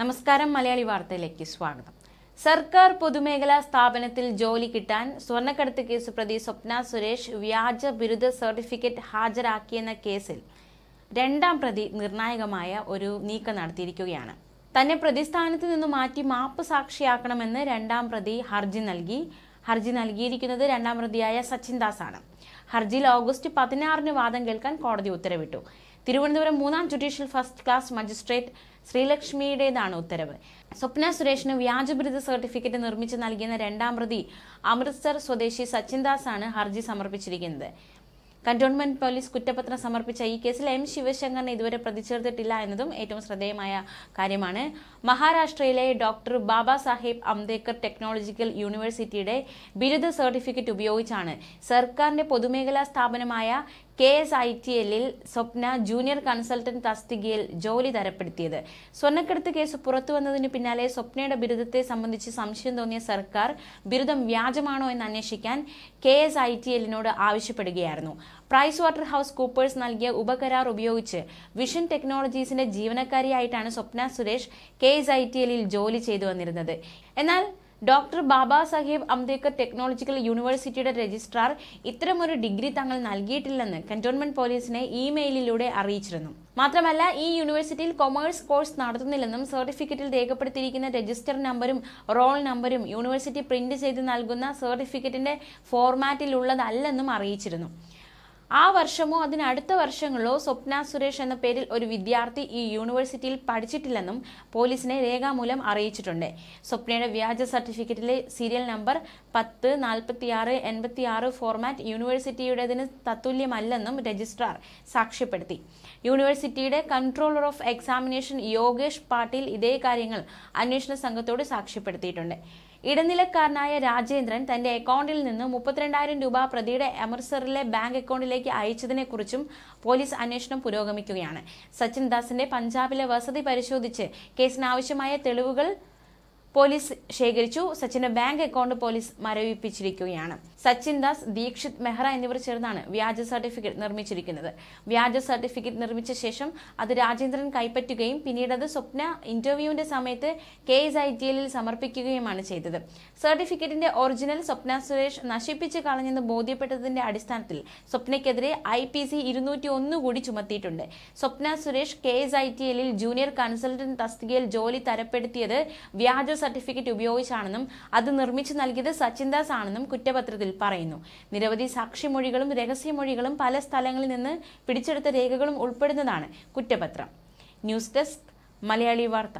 നമസ്കാരം മലയാളി വാർത്തയിലേക്ക് സ്വാഗതം സർക്കാർ പൊതുമേഖലാ സ്ഥാപനത്തിൽ ജോലി കിട്ടാൻ സ്വർണ്ണക്കടത്ത് കേസ് പ്രതി സ്വപ്ന സുരേഷ് വ്യാജ ബിരുദ സർട്ടിഫിക്കറ്റ് ഹാജരാക്കിയെന്ന കേസിൽ രണ്ടാം പ്രതി നിർണായകമായ ഒരു നീക്കം നടത്തിയിരിക്കുകയാണ് തന്നെ പ്രതിസ്ഥാനത്ത് നിന്ന് മാറ്റി മാപ്പ് സാക്ഷിയാക്കണമെന്ന് രണ്ടാം പ്രതി ഹർജി നൽകി ഹർജി നൽകിയിരിക്കുന്നത് രണ്ടാം പ്രതിയായ സച്ചിൻ ദാസ് ആണ് ഹർജിയിൽ ഓഗസ്റ്റ് പതിനാറിന് വാദം കേൾക്കാൻ കോടതി ഉത്തരവിട്ടു തിരുവനന്തപുരം മൂന്നാം ജുഡീഷ്യൽ ഫസ്റ്റ് ക്ലാസ് മജിസ്ട്രേറ്റ് ശ്രീലക്ഷ്മിയുടേതാണ് ഉത്തരവ് സ്വപ്ന സുരേഷിന് വ്യാജബിരുദ സർട്ടിഫിക്കറ്റ് നിർമ്മിച്ച് നൽകിയെന്ന രണ്ടാം പ്രതി അമൃത്സർ സ്വദേശി സച്ചിൻദാസ് ആണ് ഹർജി സമർപ്പിച്ചിരിക്കുന്നത് കന്റോൺമെന്റ് പോലീസ് കുറ്റപത്രം സമർപ്പിച്ച ഈ കേസിൽ എം ശിവശങ്കറിനെ ഇതുവരെ പ്രതിചേർത്തിട്ടില്ല എന്നതും ഏറ്റവും ശ്രദ്ധേയമായ കാര്യമാണ് മഹാരാഷ്ട്രയിലെ ഡോക്ടർ ബാബാ സാഹേബ് അംബേദ്കർ ടെക്നോളജിക്കൽ യൂണിവേഴ്സിറ്റിയുടെ ബിരുദ സർട്ടിഫിക്കറ്റ് ഉപയോഗിച്ചാണ് സർക്കാരിന്റെ പൊതുമേഖലാ സ്ഥാപനമായ കെ എസ് ഐ ടി എല്ലിൽ സ്വപ്ന ജൂനിയർ കൺസൾട്ടന്റ് തസ്തികയിൽ ജോലി തരപ്പെടുത്തിയത് സ്വർണ്ണക്കടത്ത് കേസ് പുറത്തു വന്നതിന് പിന്നാലെ സ്വപ്നയുടെ ബിരുദത്തെ സംബന്ധിച്ച് സംശയം തോന്നിയ സർക്കാർ ബിരുദം വ്യാജമാണോ എന്ന് അന്വേഷിക്കാൻ കെ എസ് ഐ ടി എല്ലിനോട് ആവശ്യപ്പെടുകയായിരുന്നു പ്രൈസ് വാട്ടർ ഹൗസ് കൂപ്പേഴ്സ് നൽകിയ ഉപകരാർ ഉപയോഗിച്ച് വിഷൻ ടെക്നോളജീസിന്റെ ജീവനക്കാരിയായിട്ടാണ് Swapna Suresh K S I T എല്ലിൽ ജോലി ചെയ്തു വന്നിരുന്നത് എന്നാൽ ഡോക്ടർ ബാബാ സാഹേബ് അംബേദ്കർ ടെക്നോളജിക്കൽ യൂണിവേഴ്സിറ്റിയുടെ രജിസ്ട്രാർ ഇത്തരമൊരു ഡിഗ്രി തങ്ങൾ നൽകിയിട്ടില്ലെന്ന് കന്റോൺമെന്റ് പോലീസിനെ ഇമെയിലിലൂടെ അറിയിച്ചിരുന്നു മാത്രമല്ല ഈ യൂണിവേഴ്സിറ്റിയിൽ കൊമേഴ്സ് കോഴ്സ് നടത്തുന്നില്ലെന്നും സർട്ടിഫിക്കറ്റിൽ രേഖപ്പെടുത്തിയിരിക്കുന്ന രജിസ്റ്റർ നമ്പരും റോൾ നമ്പരും യൂണിവേഴ്സിറ്റി പ്രിന്റ് ചെയ്ത് നൽകുന്ന സർട്ടിഫിക്കറ്റിന്റെ ഫോർമാറ്റിലുള്ളതല്ലെന്നും അറിയിച്ചിരുന്നു ആ വർഷമോ അതിനടുത്ത വർഷങ്ങളിലോ സ്വപ്ന സുരേഷ് എന്ന പേരിൽ ഒരു വിദ്യാർത്ഥി ഈ യൂണിവേഴ്സിറ്റിയിൽ പഠിച്ചിട്ടില്ലെന്നും പോലീസിനെ രേഖാമൂലം അറിയിച്ചിട്ടുണ്ട് സ്വപ്നയുടെ വ്യാജ സർട്ടിഫിക്കറ്റിലെ സീരിയൽ നമ്പർ പത്ത് നാൽപ്പത്തിയാറ് എൺപത്തിയാറ് ഫോർമാറ്റ് യൂണിവേഴ്സിറ്റിയുടേതിന് തത്തുല്യമല്ലെന്നും രജിസ്ട്രാർ സാക്ഷ്യപ്പെടുത്തി യൂണിവേഴ്സിറ്റിയുടെ controller of examination Yogesh Patil ഇതേ കാര്യങ്ങൾ അന്വേഷണ സംഘത്തോട് സാക്ഷ്യപ്പെടുത്തിയിട്ടുണ്ട് ഇടനിലക്കാരനായ രാജേന്ദ്രൻ തന്റെ അക്കൗണ്ടിൽ നിന്ന് മുപ്പത്തിരണ്ടായിരം രൂപ പ്രതിയുടെ അമൃത്സറിലെ ബാങ്ക് അക്കൗണ്ടിലേക്ക് കുറിച്ചും പോലീസ് അന്വേഷണം പുരോഗമിക്കുകയാണ് സച്ചിൻ ദാസിന്റെ പഞ്ചാബിലെ വസതി പരിശോധിച്ച് കേസിനാവശ്യമായ തെളിവുകൾ പോലീസ് ശേഖരിച്ചു സച്ചിന്റെ ബാങ്ക് അക്കൗണ്ട് പോലീസ് മരവിപ്പിച്ചിരിക്കുകയാണ് സച്ചിൻ ദാസ് ദീക്ഷിത് മെഹ്റ എന്നിവർ ചേർന്നാണ് വ്യാജ സർട്ടിഫിക്കറ്റ് നിർമ്മിച്ചിരിക്കുന്നത് വ്യാജ സർട്ടിഫിക്കറ്റ് നിർമ്മിച്ച ശേഷം അത് രാജേന്ദ്രൻ കൈപ്പറ്റുകയും പിന്നീട് അത് സ്വപ്ന ഇന്റർവ്യൂവിന്റെ സമയത്ത് കെ എസ് ഐ ടി എല്ലിൽ സമർപ്പിക്കുകയുമാണ് ചെയ്തത് സർട്ടിഫിക്കറ്റിന്റെ ഒറിജിനൽ സ്വപ്ന സുരേഷ് നശിപ്പിച്ച് കളഞ്ഞെന്ന് ബോധ്യപ്പെട്ടതിന്റെ അടിസ്ഥാനത്തിൽ സ്വപ്നയ്ക്കെതിരെ ഐ പി സി ഇരുന്നൂറ്റി ഒന്ന് കൂടി ചുമത്തിയിട്ടുണ്ട് Swapna Suresh K S I T എല്ലിൽ ജൂനിയർ കൺസൾട്ടന്റ് തസ്തികയിൽ ജോലി തരപ്പെടുത്തിയത് വ്യാജ സർട്ടിഫിക്കറ്റ് ഉപയോഗിച്ചാണെന്നും അത് നിർമ്മിച്ചു നൽകിയത് സച്ചിൻദാസ് ആണെന്നും കുറ്റപത്രത്തിൽ പറയുന്നു നിരവധി സാക്ഷിമൊഴികളും രഹസ്യമൊഴികളും പല സ്ഥലങ്ങളിൽ നിന്ന് പിടിച്ചെടുത്ത രേഖകളും ഉൾപ്പെടുന്നതാണ് കുറ്റപത്രം ന്യൂസ് ഡെസ്ക് മലയാളി വാർത്ത